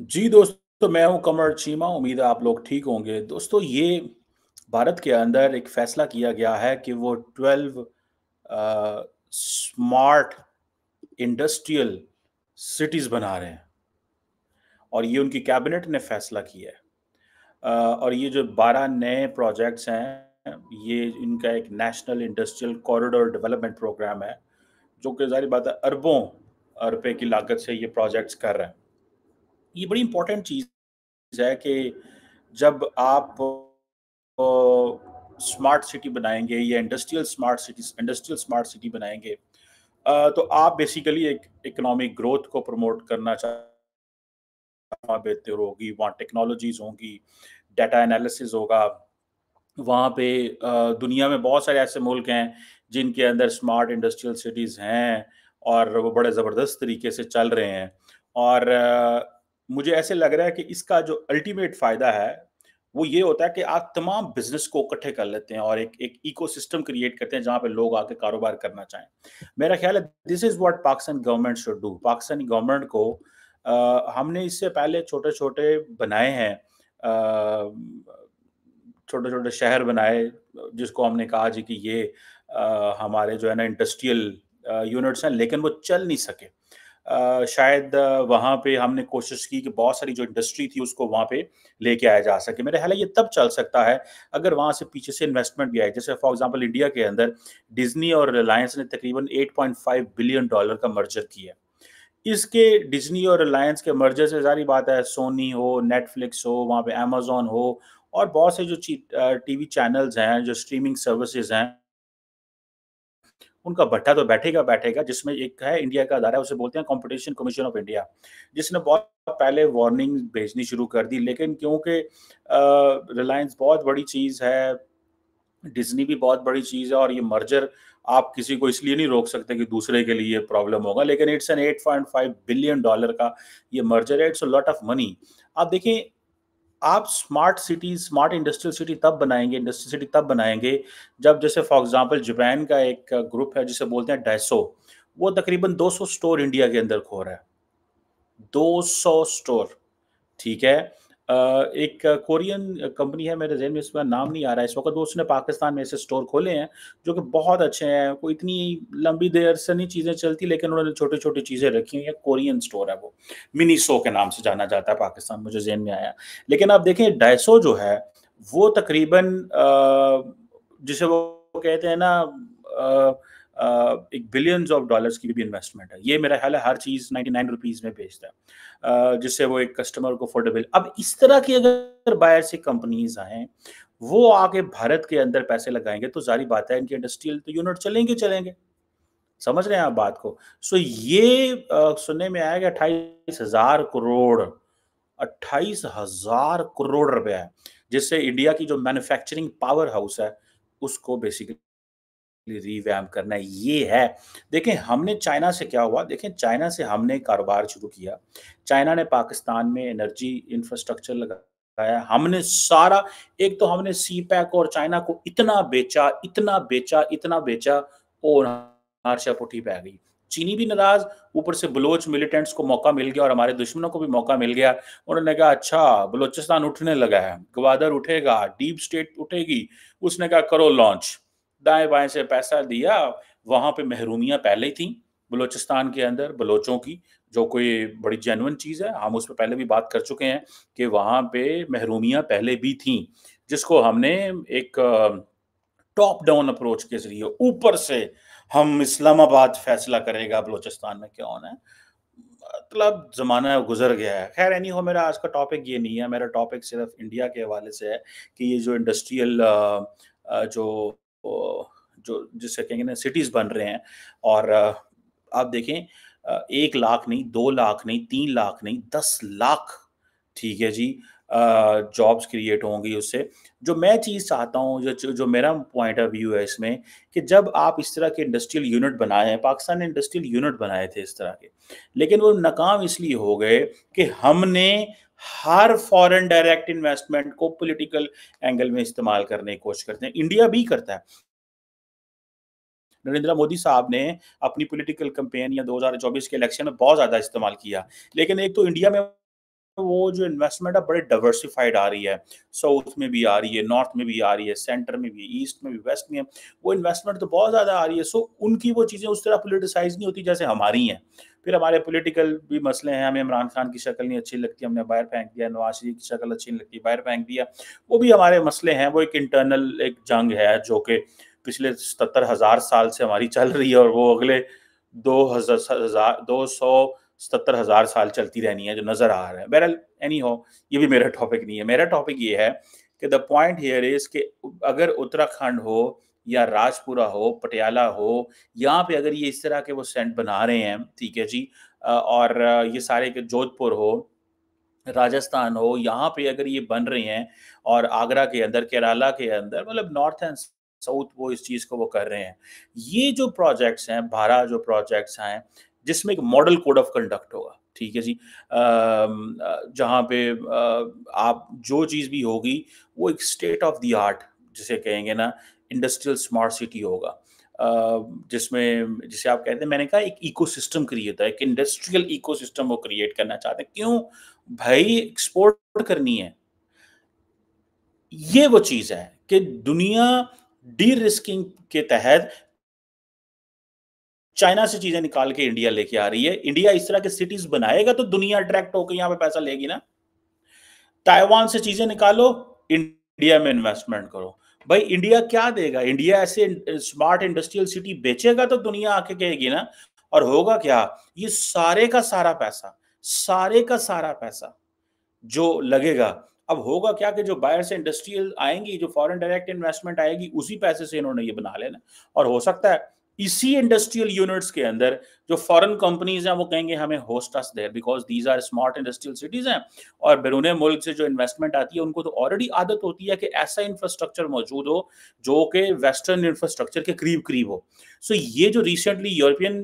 जी दोस्तों मैं हूं कमर चीमा उम्मीद है आप लोग ठीक होंगे दोस्तों ये भारत के अंदर एक फैसला किया गया है कि वो ट्वेल्व स्मार्ट इंडस्ट्रियल सिटीज बना रहे हैं और ये उनकी कैबिनेट ने फैसला किया है और ये जो बारह नए प्रोजेक्ट्स हैं ये इनका एक national industrial corridor development programme है जो कि जारी बात है अरबों रुपए की लागत से ये प्रोजेक्ट्स कर रहे हैं ये बड़ी इंपॉर्टेंट चीज़ है कि जब आप स्मार्ट सिटी बनाएंगे या industrial smart city industrial smart city बनाएंगे तो आप बेसिकली एक इकोनॉमिक ग्रोथ को प्रमोट करना चाह बेहतर होगी वहाँ टेक्नोलॉजीज होंगी डाटा एनालिसिस होगा वहाँ पे दुनिया में बहुत सारे ऐसे मुल्क हैं जिनके अंदर स्मार्ट इंडस्ट्रियल सिटीज़ हैं और वो बड़े ज़बरदस्त तरीके से चल रहे हैं और मुझे ऐसे लग रहा है कि इसका जो अल्टीमेट फायदा है वो ये होता है कि आप तमाम बिजनेस को इकट्ठे कर लेते हैं और एक एक इकोसिस्टम क्रिएट करते हैं जहां पे लोग आके कारोबार करना चाहें मेरा ख्याल है this is what Pakistan government should do Pakistani government को आ, हमने इससे पहले छोटे छोटे बनाए हैं छोटे छोटे शहर बनाए जिसको हमने कहा जी कि ये आ, हमारे जो है ना इंडस्ट्रियल यूनिट्स हैं लेकिन वो चल नहीं सके शायद वहाँ पे हमने कोशिश की कि बहुत सारी जो इंडस्ट्री थी उसको वहाँ पे लेके आया जा सके मेरे ख्याल ये तब चल सकता है अगर वहाँ से पीछे से इन्वेस्टमेंट भी आए जैसे फॉर एग्जांपल इंडिया के अंदर डिज्नी और रिलायंस ने तकरीबन 8.5 बिलियन डॉलर का मर्जर किया इसके डिज्नी और रिलायंस के मर्जर से सारी बात है सोनी हो नेटफ्लिक्स हो वहाँ पे अमेजोन हो और बहुत से जो टीवी चैनल्स हैं जो स्ट्रीमिंग सर्विसेज हैं उनका भट्टा तो बैठेगा बैठेगा जिसमें एक है इंडिया का अदारा उसे बोलते हैं कंपटीशन कमीशन ऑफ इंडिया जिसने बहुत पहले वार्निंग भेजनी शुरू कर दी लेकिन क्योंकि रिलायंस बहुत बड़ी चीज़ है डिज्नी भी बहुत बड़ी चीज़ है और ये मर्जर आप किसी को इसलिए नहीं रोक सकते कि दूसरे के लिए प्रॉब्लम होगा लेकिन इट्स एन 8.5 बिलियन डॉलर का ये मर्जर है इट्स लॉट ऑफ मनी आप देखिए आप smart city smart industrial city तब बनाएंगे इंडस्ट्रियल सिटी तब बनाएंगे जब जैसे फॉर एग्जांपल जापान का एक ग्रुप है जिसे बोलते हैं डायसो वो तकरीबन 200 स्टोर इंडिया के अंदर खो रहा है 200 स्टोर ठीक है एक कोरियन कंपनी है मेरे जहन में इसका नाम नहीं आ रहा है इस वक्त वो उसने पाकिस्तान में ऐसे स्टोर खोले हैं जो कि बहुत अच्छे हैं कोई इतनी लंबी देर से नहीं चीज़ें चलती लेकिन उन्होंने छोटी छोटी चीज़ें रखी हुई हैं कोरियन स्टोर है वो मिनीसो के नाम से जाना जाता है पाकिस्तान मुझे जहन में आया लेकिन आप देखें डायसो जो है वो तकरीबन जिसे वो कहते हैं ना एक बिलियंस ऑफ डॉलर्स की भी इन्वेस्टमेंट है ये मेरा ख्याल है हर चीज़ नाइन्टी नाइन रुपीज़ में बेचता है जिससे वो एक कस्टमर को अफोर्डेबल अब इस तरह की अगर बायर से कंपनीज आए वो आके भारत के अंदर पैसे लगाएंगे तो जारी बात है इनकी इंडस्ट्रियल तो यूनिट चलेंगे चलेंगे समझ रहे हैं आप बात को सो so, ये सुनने में आया कि अट्ठाईस हजार करोड़ अट्ठाईस हजार करोड़ रुपया है जिससे इंडिया की जो मैन्युफैक्चरिंग पावर हाउस है उसको बेसिकली रिवैम करना है ये है देखें हमने चाइना से क्या हुआ देखें चाइना से हमने कारोबार शुरू किया चाइना ने पाकिस्तान में एनर्जी इंफ्रास्ट्रक्चर लगाया हमने सारा एक तो हमने सी पैक और चाइना को इतना बेचा इतना बेचा इतना बेचा और हारशा पुठी पै गई चीनी भी नाराज ऊपर से बलोच मिलिटेंट्स को मौका मिल गया और हमारे दुश्मनों को भी मौका मिल गया उन्होंने कहा अच्छा बलोचिस्तान उठने लगा है ग्वादर उठेगा डीप स्टेट उठेगी उसने कहा करो लॉन्च दाएं बाएं से पैसा दिया वहां पे महरूमियां पहले ही थी बलोचिस्तान के अंदर बलोचों की जो कोई बड़ी जेनवन चीज़ है हम उस पर पहले भी बात कर चुके हैं कि वहाँ पे महरूमियाँ पहले भी थीं जिसको हमने एक टॉप डाउन अप्रोच के जरिए ऊपर से हम इस्लामाबाद फैसला करेगा बलोचिस्तान में क्या होना है मतलब ज़माना गुजर गया है खैर एनी हो मेरा आज का टॉपिक ये नहीं है मेरा टॉपिक सिर्फ इंडिया के हवाले से है कि ये जो इंडस्ट्रियल जो जो जिससे कहेंगे ना सिटीज़ बन रहे हैं और आप देखें एक लाख नहीं दो लाख नहीं तीन लाख नहीं दस लाख ठीक है जी जॉब्स क्रिएट होंगी उससे जो मैं चीज़ चाहता हूँ जो जो मेरा पॉइंट ऑफ व्यू है इसमें कि जब आप इस तरह के इंडस्ट्रियल यूनिट बनाए हैं पाकिस्तान ने इंडस्ट्रियल यूनिट बनाए थे इस तरह के लेकिन वो नाकाम इसलिए हो गए कि हमने हर फॉरेन डायरेक्ट इन्वेस्टमेंट को पॉलिटिकल एंगल में इस्तेमाल करने की कोशिश करते हैं इंडिया भी करता है नरेंद्र मोदी साहब ने अपनी पॉलिटिकल कंपेन या 2024 के इलेक्शन में बहुत ज़्यादा इस्तेमाल किया लेकिन एक तो इंडिया में तो वो जो इन्वेस्टमेंट है बड़े डाइवर्सिफाइड आ रही है साउथ में भी आ रही है नॉर्थ में भी आ रही है सेंटर में भी ईस्ट में भी वेस्ट में है वो इन्वेस्टमेंट तो बहुत ज़्यादा आ रही है सो उनकी वो चीज़ें उस तरह पोलिटिसाइज नहीं होती जैसे हमारी हैं फिर हमारे पोलिटिकल भी मसले हैं हमें इमरान खान की शक्ल नहीं अच्छी लगती हमने बाहर फेंक दिया नवाज शरीफ की शक्ल अच्छी नहीं लगती बाहर फेंक दिया वो भी हमारे मसले हैं वो एक इंटरनल एक जंग है जो कि पिछले सत्तर हज़ार साल से हमारी चल रही है और वो अगले दो हजार दो सौ सत्तर हज़ार साल चलती रहनी है जो नज़र आ रहा है बहरल एनी हो ये भी मेरा टॉपिक नहीं है मेरा टॉपिक ये है कि द पॉइंट हेयर इज़ के अगर उत्तराखंड हो या राजपुरा हो पटियाला हो यहाँ पे अगर ये इस तरह के वो सेंट बना रहे हैं ठीक है जी और ये सारे के जोधपुर हो राजस्थान हो यहाँ पे अगर ये बन रहे हैं और आगरा के अंदर केरला के अंदर मतलब नॉर्थ एंड साउथ वो इस चीज़ को वो कर रहे हैं ये जो प्रोजेक्ट्स हैं भारा जो प्रोजेक्ट्स हैं जिसमें एक मॉडल कोड ऑफ कंडक्ट होगा ठीक है जी जहाँ पे आप जो चीज़ भी होगी वो एक स्टेट ऑफ द आर्ट जिसे कहेंगे ना इंडस्ट्रियल स्मार्ट सिटी होगा जिसमें जिसे आप कहते हैं मैंने कहा एक इकोसिस्टम क्रिएट है एक इंडस्ट्रियल इकोसिस्टम वो क्रिएट करना चाहते हैं क्यों भाई एक्सपोर्ट करनी है ये वो चीज़ है कि दुनिया डी रिस्किंग के तहत चाइना से चीजें निकाल के इंडिया लेके आ रही है इंडिया इस तरह के सिटीज बनाएगा तो दुनिया अट्रैक्ट होकर यहां पे पैसा लेगी ना ताइवान से चीजें निकालो इंडिया में इन्वेस्टमेंट करो भाई इंडिया क्या देगा इंडिया ऐसे स्मार्ट इंडस्ट्रियल सिटी बेचेगा तो दुनिया आके कहेगी ना और होगा क्या ये सारे का सारा पैसा सारे का सारा पैसा जो लगेगा अब होगा क्या कि जो बायर से इंडस्ट्रियल आएंगी जो फॉरेन डायरेक्ट इन्वेस्टमेंट आएगी उसी पैसे से इन्होंने ये बना लेना और हो सकता है इसी इंडस्ट्रियल यूनिट्स के अंदर जो फॉरेन कंपनीज हैं वो कहेंगे हमें host us there because these are smart industrial cities हैं और बैरून मुल्क से जो इन्वेस्टमेंट आती है उनको तो ऑलरेडी आदत होती है कि ऐसा इंफ्रास्ट्रक्चर मौजूद हो जो कि वेस्टर्न इंफ्रास्ट्रक्चर के करीब करीब हो सो so, ये जो रिसेंटली यूरोपियन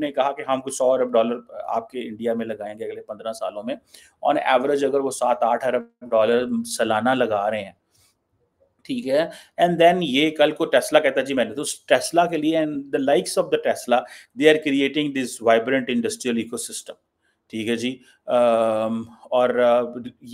ने कहा कि हम कुछ सौ अरब डॉलर आपके इंडिया में लगाएंगे अगले पंद्रह सालों में ऑन एवरेज अगर वो सात आठ अरब डॉलर सालाना लगा रहे हैं ठीक है एंड देन ये कल को टेस्ला कहता है जी मैंने तो टेस्ला के लिए and the likes of the Tesla they are creating this vibrant industrial ecosystem ठीक है जी और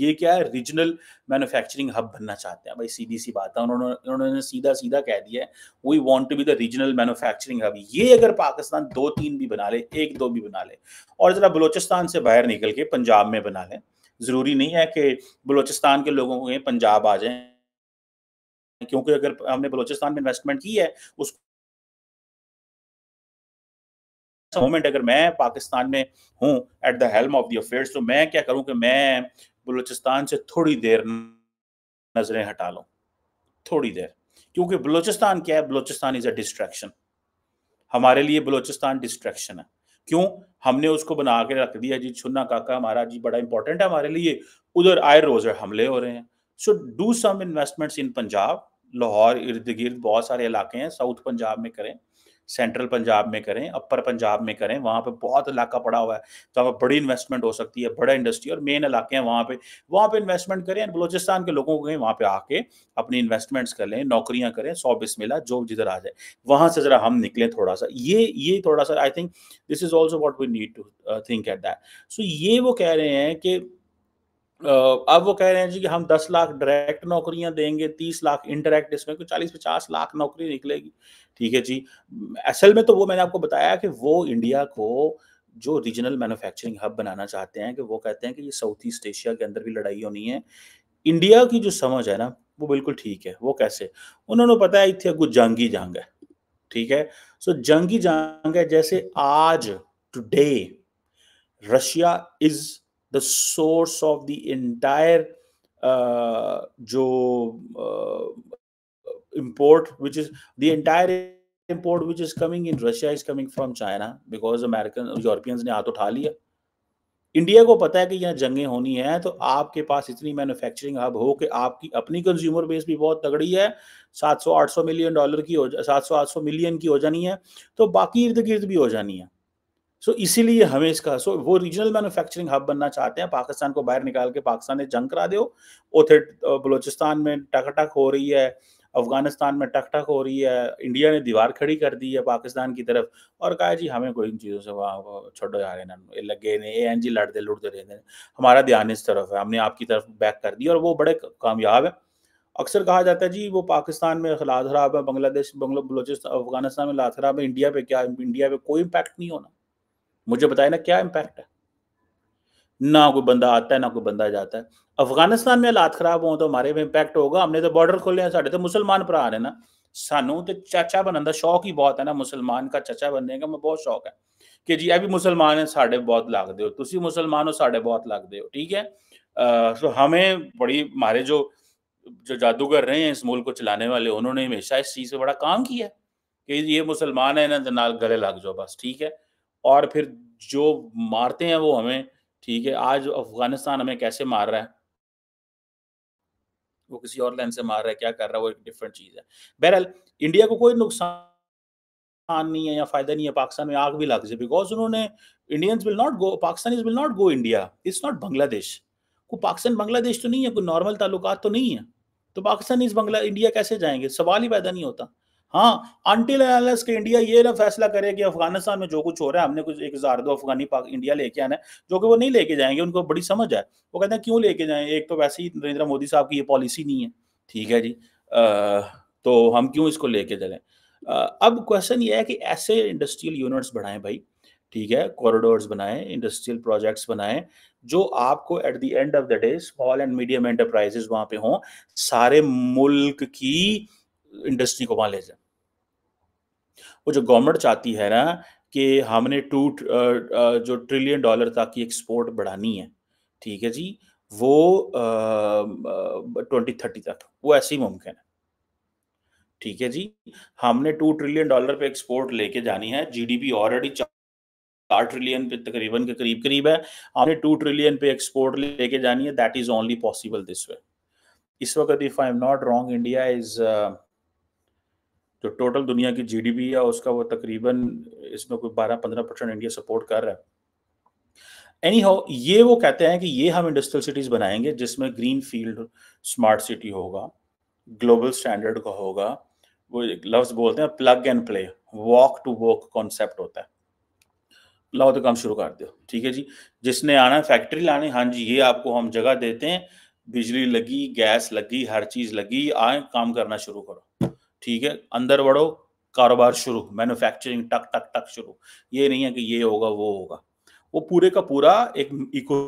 ये क्या है रीजनल मैन्युफैक्चरिंग हब बनना चाहते हैं भाई सीधी सी बात है उन्होंने उन्होंने सीधा सीधा कह दिया है we want to be the regional manufacturing hub ये अगर पाकिस्तान दो तीन भी बना ले एक दो भी बना ले और ज़रा बलोचिस्तान से बाहर निकल के पंजाब में बना लें ज़रूरी नहीं है कि बलोचिस्तान के लोगों के पंजाब आ जाए क्योंकि अगर हमने बलोचिस्तान में इन्वेस्टमेंट की है उस मोमेंट अगर मैं पाकिस्तान में हूँ at the helm of the affairs तो मैं क्या करूँ कि मैं बलूचिस्तान से थोड़ी देर नजरें हटा लूँ थोड़ी देर क्योंकि बलूचिस्तान क्या है बलूचिस्तान इज अ डिस्ट्रैक्शन हमारे लिए बलूचिस्तान डिस्ट्रैक्शन है क्यों हमने उसको बना के रख दिया जी छुन्ना काका हमारा जी बड़ा इंपॉर्टेंट है हमारे लिए उधर आए रोज हमले हो रहे हैं so do some investments in Punjab Lahore इर्द गिर्द बहुत सारे इलाके हैं साउथ पंजाब में करें सेंट्रल पंजाब में करें अपर पंजाब में करें वहाँ पे बहुत इलाका पड़ा हुआ है तो वहाँ पर बड़ी इन्वेस्टमेंट हो सकती है बड़ा इंडस्ट्री और मेन इलाके हैं वहाँ पे वहाँ पे इन्वेस्टमेंट करें बलोचिस्तान के लोगों को कहें वहाँ पे आके अपनी इन्वेस्टमेंट्स कर लें नौकरियाँ करें सौ बिस्मिला जो जिधर आ जाए वहाँ से ज़रा हम निकलें थोड़ा सा ये ये थोड़ा सा I think this is also what we need to think at that so ये वो कह रहे हैं कि अब वो कह रहे हैं जी कि हम 10 लाख डायरेक्ट नौकरियां देंगे 30 लाख इनडायरेक्ट इसमें कुछ 40 50 लाख नौकरी निकलेगी ठीक है जी असल में तो वो मैंने आपको बताया कि वो इंडिया को जो रीजनल मैन्युफैक्चरिंग हब बनाना चाहते हैं कि वो कहते हैं कि ये साउथ ईस्ट एशिया के अंदर भी लड़ाई होनी है इंडिया की जो समझ है ना वो बिल्कुल ठीक है वो कैसे उन्होंने पता है इतना कुछ जंगी जंग है ठीक है सो जंगी जंग है जैसे आज today Russia is the source of the entire जो import which is the entire import which is coming in Russia is coming from China because American Europeans ने हाथ उठा लिया इंडिया को पता है कि यहाँ जंगें होनी है तो आपके पास इतनी मैन्युफैक्चरिंग हब हो कि आपकी अपनी कंज्यूमर बेस भी बहुत तगड़ी है 700-800 मिलियन डॉलर की हो 700-800 मिलियन की हो जानी है तो बाकी इर्द गिर्द भी हो जानी है सो so, इसीलिए हमें इसका सो so, वो रीजनल मैन्युफैक्चरिंग हब बनना चाहते हैं पाकिस्तान को बाहर निकाल के पाकिस्तान ने जंग करा दो उथे बलोचिस्तान में टक टक हो रही है अफगानिस्तान में टक टक हो रही है इंडिया ने दीवार खड़ी कर दी है पाकिस्तान की तरफ और कहा जी हमें कोई इन चीज़ों से वहाँ छोड़ो यार लगे नहीं ए एन जी लड़ते लुटते रहते हैं हमारा ध्यान इस तरफ है हमने आपकी तरफ बैक कर दी और वो बड़े कामयाब है अक्सर कहा जाता है जी वो पाकिस्तान में लात खराब है बांग्लादेश बंगलो बलोचिस्तान अफगानिस्तान में लात खराब है इंडिया पे क्या इंडिया पे कोई इम्पैक्ट नहीं होना मुझे बताए ना क्या इम्पैक्ट है ना कोई बंदा आता है ना कोई बंदा जाता है अफगानिस्तान में हालात खराब हो तो हमारे में इम्पैक्ट होगा हमने तो बॉर्डर खोले हैं साढ़े तो मुसलमान भरा रहे ना सानू तो चाचा बनने का शौक ही बहुत है ना मुसलमान का चाचा बनने का मैं बहुत शौक है कि जी अभी मुसलमान है साढ़े बहुत लगते हो तुम मुसलमान हो साढ़े बहुत लगते हो ठीक है तो हमें बड़ी हमारे जो जो जादूगर रहे हैं इस मुल्क को चलाने वाले उन्होंने हमेशा इस चीज़ से बड़ा काम किया है कि ये मुसलमान है ना गले लग जाओ बस ठीक है और फिर जो मारते हैं वो हमें ठीक है आज अफगानिस्तान हमें कैसे मार रहा है वो किसी और लाइन से मार रहा है क्या कर रहा है वो एक डिफरेंट चीज़ है बहरहाल इंडिया को कोई नुकसान नहीं है या फायदा नहीं है पाकिस्तान में आग भी लग जाए बिकॉज उन्होंने Indians will not go Pakistan will not go India it's not Bangladesh को पाकिस्तान बांग्लादेश तो नहीं है कोई नॉर्मल ताल्लुकात तो नहीं है तो पाकिस्तान इस बांग्ला इंडिया कैसे जाएंगे सवाल ही पैदा नहीं होता हाँ अंटिल के इंडिया ये ना फैसला करे कि अफगानिस्तान में जो कुछ हो रहा है हमने कुछ एक हजार दो अफगानी पाक इंडिया लेके आना है जो कि वो नहीं लेके जाएंगे उनको बड़ी समझ है वो कहते हैं क्यों लेके जाए एक तो वैसे ही नरेंद्र मोदी साहब की ये पॉलिसी नहीं है ठीक है जी आ, तो हम क्यों इसको लेके चले अब क्वेश्चन ये है कि ऐसे इंडस्ट्रियल यूनिट्स बढ़ाएं भाई ठीक है कॉरिडोर्स बनाए इंडस्ट्रियल प्रोजेक्ट्स बनाए जो आपको at the end of the day small and medium enterprises वहां पे हों सारे मुल्क की इंडस्ट्री को वहां ले जाए वो जो गवर्नमेंट चाहती है ना कि हमने टू जो ट्रिलियन डॉलर तक की एक्सपोर्ट बढ़ानी है ठीक है जी वो ट्वेंटी थर्टी तक वो ऐसे ही मुमकिन है ठीक है जी हमने टू ट्रिलियन डॉलर पे एक्सपोर्ट लेके जानी है जीडीपी ऑलरेडी चार ट्रिलियन पे तकरीबन के करीब करीब है हमने टू ट्रिलियन पे एक्सपोर्ट लेके जानी है that is only possible this way इस वक्त if I am not wrong India is जो टोटल दुनिया की जीडीपी है उसका वो तकरीबन इसमें कोई बारह पंद्रह परसेंट इंडिया सपोर्ट कर रहा है एनी हाउ ये वो कहते हैं कि ये हम इंडस्ट्रियल सिटीज बनाएंगे जिसमें ग्रीन फील्ड स्मार्ट सिटी होगा ग्लोबल स्टैंडर्ड का होगा वो लफ्ज बोलते हैं plug and play walk to walk concept होता है लाओ तो काम शुरू कर दो ठीक है जी जिसने आना है फैक्ट्री लाने हाँ जी ये आपको हम जगह देते हैं बिजली लगी गैस लगी हर चीज़ लगी आए काम करना शुरू करो ठीक है अंदर बढ़ो कारोबार शुरू मैन्युफैक्चरिंग टक टक टक शुरू ये नहीं है कि ये होगा वो होगा वो पूरे का पूरा एक इको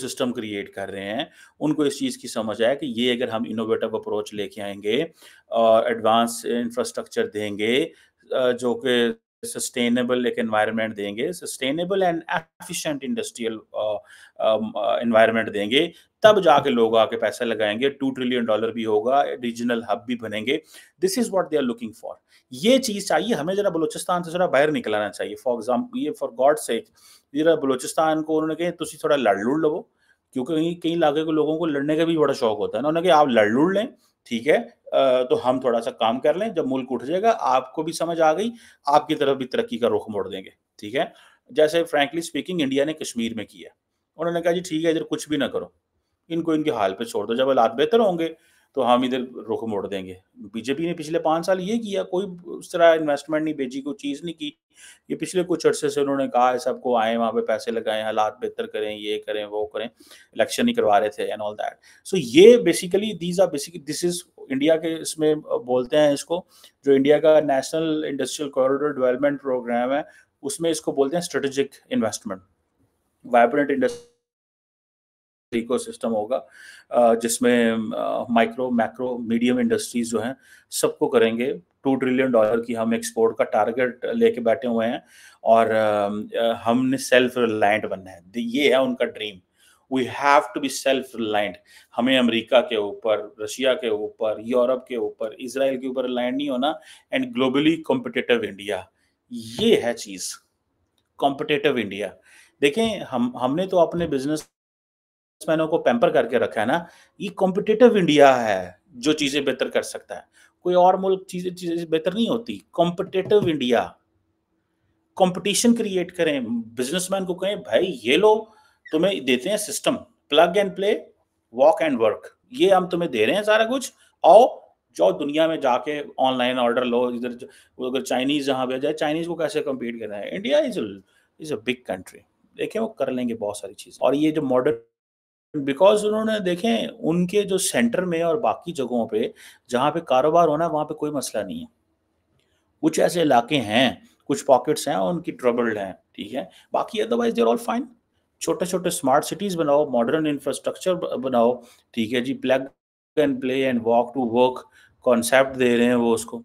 सिस्टम क्रिएट कर रहे हैं उनको इस चीज़ की समझ आया कि ये अगर हम इनोवेटिव अप्रोच लेके आएंगे और एडवांस इंफ्रास्ट्रक्चर देंगे जो कि सस्टेनेबल एक एनवायरनमेंट देंगे sustainable and efficient industrial environment देंगे तब जाके लोग आके पैसा लगाएंगे टू ट्रिलियन डॉलर भी होगा रीजनल हब भी बनेंगे this is what they are looking for ये चीज़ चाहिए हमें जरा बलोचिस्तान से जरा बाहर निकलाना चाहिए फॉर एग्जाम्पल ये फॉर गॉड से जरा बलोचिस्तान को उन्होंने कहे तुम थोड़ा लड़ लुड़ लो क्योंकि कई इलाके के लोगों को लड़ने का भी बड़ा शौक होता है ना उन्होंने कहा आप लड़ लुड़ लें ठीक है तो हम थोड़ा सा काम कर लें जब मुल्क उठ जाएगा आपको भी समझ आ गई आपकी तरफ भी तरक्की का रुख मोड़ देंगे ठीक है जैसे फ्रेंकली स्पीकिंग इंडिया ने कश्मीर में किया उन्होंने कहा जी ठीक है इधर कुछ भी ना करो इनको इनके हाल पे छोड़ दो जब हालात बेहतर होंगे तो हम इधर रुख मोड़ देंगे बीजेपी ने पिछले पाँच साल ये किया कोई उस तरह इन्वेस्टमेंट नहीं भेजी कोई चीज़ नहीं की ये पिछले कुछ अर्से से उन्होंने कहा है सबको आए वहाँ पे पैसे लगाएं हालात बेहतर करें ये करें वो करें इलेक्शन ही करवा रहे थे एंड ऑल दैट सो ये basically these are basic this is India के इसमें बोलते हैं इसको जो इंडिया का national industrial corridor development programme है उसमें इसको बोलते हैं strategic investment vibrant industry ecosystem होगा जिसमें माइक्रो मैक्रो मीडियम इंडस्ट्रीज जो हैं सबको करेंगे टू ट्रिलियन डॉलर की हम एक्सपोर्ट का टारगेट लेके बैठे हुए हैं और हमने सेल्फ रिलायंट बनना है ये है उनका dream we have to be self reliant हमें अमेरिका के ऊपर रशिया के ऊपर यूरोप के ऊपर इसराइल के ऊपर रिलायंट नहीं होना एंड ग्लोबली कॉम्पिटेटिव इंडिया ये है चीज़ कॉम्पिटेटिव इंडिया देखें हम हमने तो अपने बिजनेस बिजनेसमैनों को पैम्पर करके रखा है ना ये कॉम्पिटेटिव इंडिया है जो चीज़ें बेहतर कर सकता है कोई और मुल्क चीज़ें चीज़ें बेहतर नहीं होती कॉम्पिटेटिव इंडिया कंपटीशन क्रिएट करें बिजनेसमैन को कहें भाई ये लो तुम्हें देते हैं system plug and play walk and work ये हम तुम्हें दे रहे हैं सारा कुछ आओ जो दुनिया में जाके ऑनलाइन ऑर्डर लो इधर अगर चाइनीज जहाँ भेजा जाए चाइनीज को कैसे कम्पीट करना है India is is a big country देखिए वो कर लेंगे बहुत सारी चीज़ और ये जो मॉडर्न बिकॉज उन्होंने देखें उनके जो सेंटर में और बाकी जगहों पे जहाँ पे कारोबार होना है वहाँ पे कोई मसला नहीं है कुछ ऐसे इलाके हैं कुछ पॉकेट्स हैं और उनकी ट्रबल्ड हैं ठीक है बाकी अदरवाइज देर ऑल फाइन छोटे छोटे स्मार्ट सिटीज़ बनाओ मॉडर्न इंफ्रास्ट्रक्चर बनाओ ठीक है जी plug and play and walk to work concept दे रहे हैं वो उसको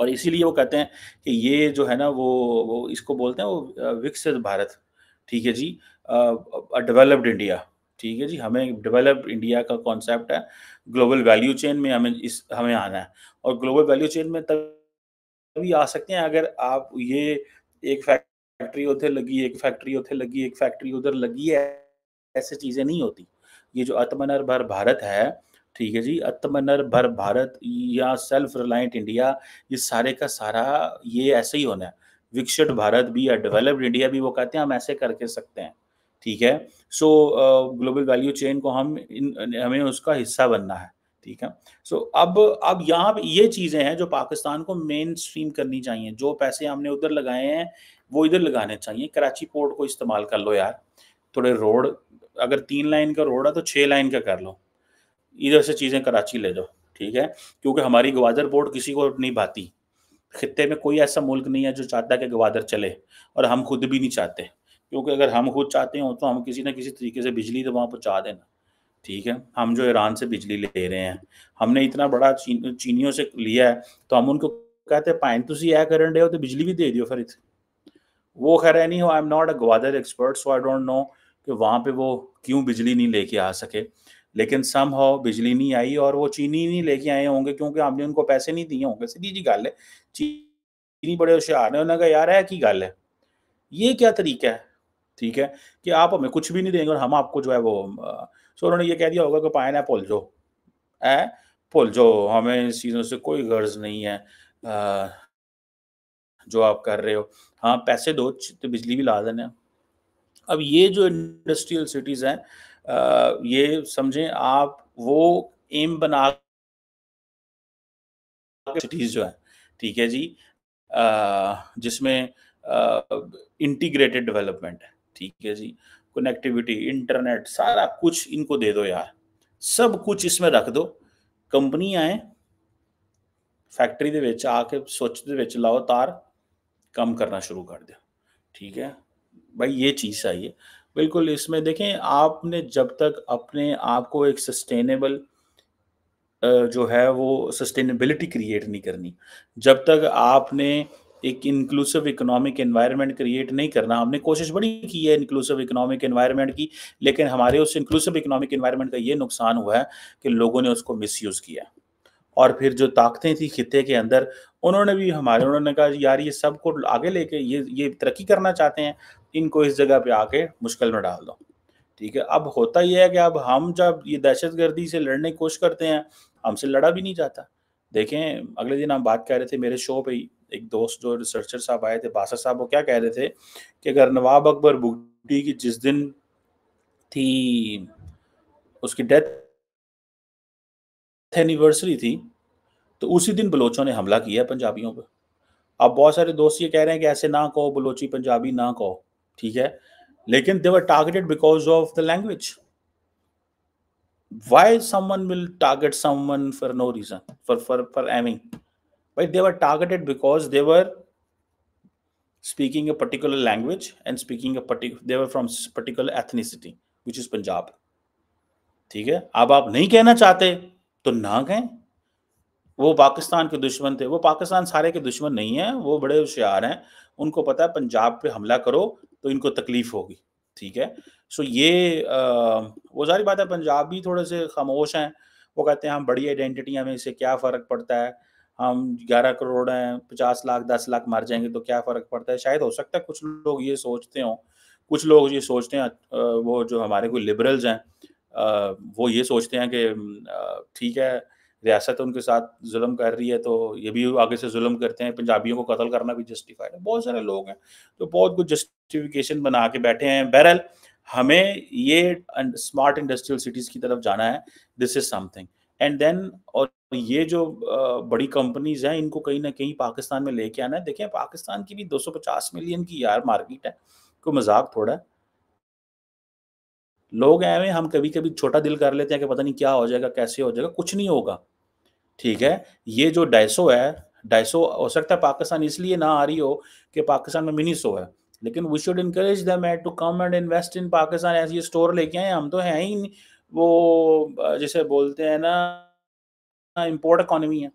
और इसीलिए वो कहते हैं कि ये जो है ना वो वो इसको बोलते हैं वो विकसित भारत ठीक है जी डेवलप्ड इंडिया ठीक है जी हमें डेवलप इंडिया का कॉन्सेप्ट है ग्लोबल वैल्यू चेन में हमें इस हमें आना है और ग्लोबल वैल्यू चेन में तभी आ सकते हैं अगर आप ये एक फैक्ट्री उधर लगी एक फैक्ट्री उधर लगी एक फैक्ट्री उधर लगी है ऐसे चीज़ें नहीं होती ये जो आत्मनिर्भर भारत है ठीक है जी आत्मनिर्भर भारत या सेल्फ रिलायंट इंडिया ये सारे का सारा ये ऐसे ही होना है विकसित भारत भी या डेवलप्ड इंडिया भी वो कहते हैं हम ऐसे करके सकते हैं ठीक है सो ग्लोबल वैल्यू चेन को हम इन हमें उसका हिस्सा बनना है ठीक है सो so, अब अब यहाँ ये चीज़ें हैं जो पाकिस्तान को मेन स्ट्रीम करनी चाहिए जो पैसे हमने उधर लगाए हैं वो इधर लगाने चाहिए कराची पोर्ट को इस्तेमाल कर लो यार थोड़े रोड अगर तीन लाइन का रोड है तो छः लाइन का कर लो इधर से चीज़ें कराची ले जाओ ठीक है क्योंकि हमारी ग्वादर पोर्ट किसी को नहीं भाती खत्े में कोई ऐसा मुल्क नहीं है जो चाहता है कि ग्वादर चले और हम खुद भी नहीं चाहते क्योंकि अगर हम खुद चाहते हो तो हम किसी ना किसी तरीके से बिजली तो वहाँ पहुँचा देना ठीक है हम जो ईरान से बिजली ले रहे हैं हमने इतना बड़ा चीन, चीनियों से लिया है तो हम उनको कहते हैं पाइन तुम यह कर रहे हो तो बिजली भी दे दियो फिर वो खैर नहीं हो I am not a Gwadar expert so I don't know कि वहाँ पे वो क्यों बिजली नहीं लेके आ सके लेकिन सम हो बिजली नहीं आई और वो चीनी नहीं लेके आए होंगे क्योंकि हमने उनको पैसे नहीं दिए होंगे सीधी जी गल है चीनी बड़े होशियार है उन्होंने कहा यार है की गल है ये क्या तरीका है ठीक है कि आप हमें कुछ भी नहीं देंगे और हम आपको जो है वो सो उन्होंने ये कह दिया होगा कि पाइन एपल जो है पुल जो हमें इन चीज़ों से कोई गर्ज नहीं है जो आप कर रहे हो हाँ पैसे दो तो बिजली भी ला देने अब ये जो इंडस्ट्रियल सिटीज़ हैं ये समझें आप वो एम बना सिटीज़ जो है ठीक है जी जिसमें इंटीग्रेटेड डेवलपमेंट है ठीक है जी कनेक्टिविटी इंटरनेट सारा कुछ इनको दे दो यार सब कुछ इसमें रख दो कंपनी आए फैक्ट्री के आके स्वच ਕੇ ਸੁੱਚ ਦੇ करना शुरू कर दो ठीक है भाई ये चीज़ चाहिए बिल्कुल इसमें देखें आपने जब तक अपने आप को एक सस्टेनेबल जो है वो सस्टेनेबिलिटी क्रिएट नहीं करनी जब तक आपने एक इंक्लूसिव इकोनॉमिक एनवायरनमेंट क्रिएट नहीं करना हमने कोशिश बड़ी की है इंक्लूसिव इकोनॉमिक एनवायरनमेंट की लेकिन हमारे उस इंक्लूसिव इकोनॉमिक एनवायरनमेंट का ये नुकसान हुआ है कि लोगों ने उसको मिसयूज़ किया और फिर जो ताकतें थी खत्े के अंदर उन्होंने भी हमारे उन्होंने कहा यार ये सब को आगे लेके ये ये तरक्की करना चाहते हैं इनको इस जगह पे आके मुश्किल में डाल दो ठीक है अब होता यह है कि अब हम जब ये दहशत गर्दी से लड़ने की कोशिश करते हैं हमसे लड़ा भी नहीं जाता देखें अगले दिन हम बात कर रहे थे मेरे शो पे ही एक दोस्त जो रिसर्चर साहब आए थे बासर साहब वो क्या कह रहे थे कि अगर नवाब अकबर बुगटी की जिस दिन थी उसकी डेथ एनिवर्सरी थी तो उसी दिन बलोचों ने हमला किया पंजाबियों पर अब बहुत सारे दोस्त ये कह रहे हैं कि ऐसे ना कहो बलोची पंजाबी ना कहो ठीक है लेकिन they were targeted because of the language why someone will target someone for no reason for for for aiming but they were targeted because they were speaking a particular language and speaking a particular they were from particular ethnicity which is punjab ठीक है अब आप नहीं कहना चाहते तो ना कहें वो पाकिस्तान के दुश्मन थे वो पाकिस्तान सारे के दुश्मन नहीं है वो बड़े होशियार हैं उनको पता है पंजाब पे हमला करो तो इनको तकलीफ होगी ठीक है सो ये आ, वो सारी बात है पंजाब भी थोड़े से खामोश हैं वो कहते हैं हम बड़ी आइडेंटिटियाँ हमें इससे क्या फ़र्क पड़ता है हम 11 करोड़ हैं 50 लाख 10 लाख मर जाएंगे तो क्या फ़र्क पड़ता है शायद हो सकता है कुछ लोग ये सोचते हों कुछ लोग ये सोचते हैं वो जो हमारे कोई लिबरल्स हैं वो ये सोचते हैं कि ठीक है रियासत तो उनके साथ जुल्म कर रही है तो ये भी आगे से जुल्म करते हैं पंजाबियों को कत्ल करना भी जस्टिफाइड है बहुत सारे लोग हैं जो बहुत कुछ जस्ट जस्टिफिकेशन बना के बैठे हैं बहरहाल हमें ये स्मार्ट इंडस्ट्रियल सिटीज की तरफ जाना है this is something and then और ये जो बड़ी कंपनीज हैं इनको कहीं ना कहीं पाकिस्तान में लेके आना है देखिए पाकिस्तान की भी 250 मिलियन की यार मार्केट है कोई मजाक थोड़ा है लोग हैं हम कभी कभी छोटा दिल कर लेते हैं कि पता नहीं क्या हो जाएगा कैसे हो जाएगा कुछ नहीं होगा ठीक है ये जो डायसो है डायसो हो सकता है पाकिस्तान इसलिए ना आ रही हो कि पाकिस्तान में मिनी सो है लेकिन we should encourage them at to come and invest in Pakistan ऐसे ये स्टोर लेके आए हम तो हैं ही वो जैसे बोलते हैं ना इम्पोर्ट इकोनॉमी है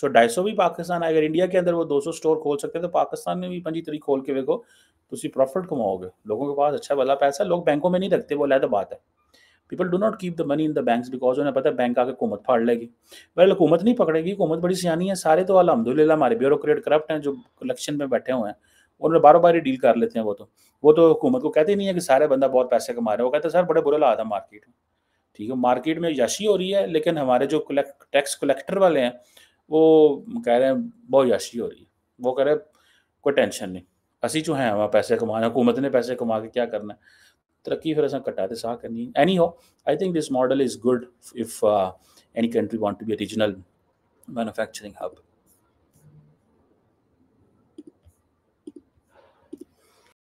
सो ढाई सौ भी पाकिस्तान अगर इंडिया के अंदर वो दो सौ स्टोर खोल सकते हैं तो पाकिस्तान में भी पंजी तरी खोल के देखो तो उसी प्रॉफिट कमाओगे लोगों के पास अच्छा भला पैसा लोग बैंकों में नहीं रखते वो अलहदा बात है people do not keep the money in the bank because उन्हें पता है बैंक आके हुकूमत फाड़ लेगी वेल हुकूमत नहीं पकड़ेगी हुकूमत बड़ी सियानी है सारे तो अलहमदिल्ला हमारे ब्यूरोक्रेट करप्ट हैं जो इलेक्शन में बैठे हुए हैं उन्होंने बारह बार ही डील कर लेते हैं वो तो वो तो हुकूमत को कहते नहीं है कि सारे बंदा बहुत पैसे कमा रहे हैं वो कहते हैं सर बड़े बुरे हाल है मार्केट में ठीक है मार्केट में याशी हो रही है लेकिन हमारे जो कलेक्ट टैक्स कलेक्टर वाले हैं वो कह रहे हैं बहुत याशी हो रही है वो कह रहे हैं कोई टेंशन नहीं असी जो हैं वहाँ पैसे कमाना हुकूमत ने पैसे कमा के क्या करना है तरक्की फिर असं कटाते सह करनी एनी हो I think this model is good if any country want to be regional manufacturing hub